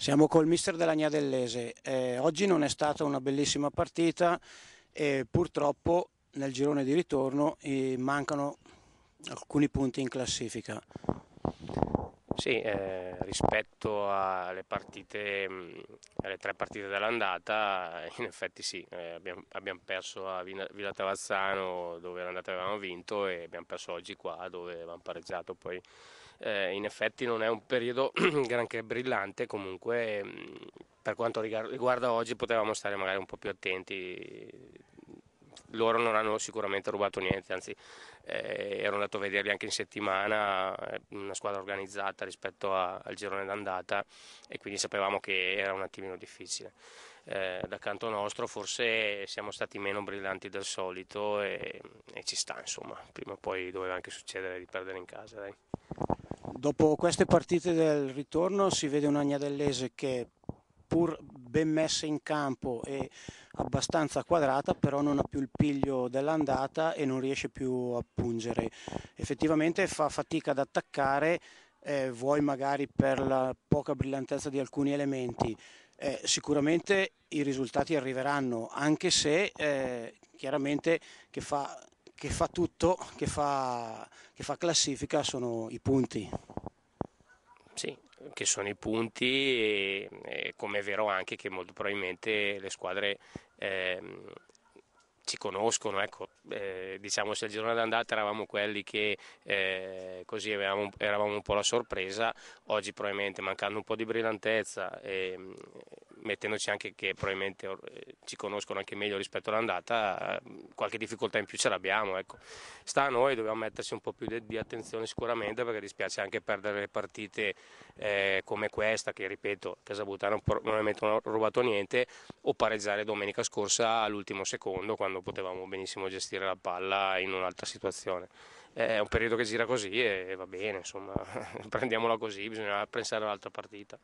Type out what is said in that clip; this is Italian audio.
Siamo col mister della Gnadellese. Eh, oggi non è stata una bellissima partita e purtroppo nel girone di ritorno eh, mancano alcuni punti in classifica. Sì, eh, rispetto alle, partite, mm, alle tre partite dell'andata, in effetti sì, eh, abbiamo, abbiamo, perso a Villa Tavazzano dove l'andata avevamo vinto e abbiamo perso oggi qua dove avevamo pareggiato. Poi eh, in effetti non è un periodo granché brillante, comunque mm, per quanto riguarda oggi potevamo stare magari un po' più attenti loro non hanno sicuramente rubato niente, anzi eh, ero andato a vederli anche in settimana, eh, una squadra organizzata rispetto a, al girone d'andata e quindi sapevamo che era un attimino difficile. Eh, da canto nostro forse siamo stati meno brillanti del solito e, e, ci sta insomma, prima o poi doveva anche succedere di perdere in casa. Dai. Dopo queste partite del ritorno si vede un Agnadellese che pur ben messa in campo e abbastanza quadrata, però non ha più il piglio dell'andata e non riesce più a pungere. Effettivamente fa fatica ad attaccare, eh, vuoi magari per la poca brillantezza di alcuni elementi. Eh, sicuramente i risultati arriveranno, anche se eh, chiaramente che fa, che fa tutto, che fa, che fa classifica sono i punti. Sì, che sono i punti e, e come è vero anche che molto probabilmente le squadre eh, ci conoscono, ecco, eh, diciamo se il giorno d'andata eravamo quelli che eh, così avevamo, eravamo un po' la sorpresa, oggi probabilmente mancando un po' di brillantezza e mm, mettendoci anche che probabilmente ci conoscono anche meglio rispetto all'andata, eh, qualche difficoltà in più ce l'abbiamo. Ecco. Sta a noi, dobbiamo metterci un po' più di, attenzione sicuramente perché dispiace anche perdere le partite eh, come questa che ripeto Casabutano probabilmente non ha rubato niente o pareggiare domenica scorsa all'ultimo secondo quando potevamo benissimo gestire la palla in un'altra situazione. È un periodo che gira così e va bene, insomma, prendiamola così, bisogna pensare all'altra partita.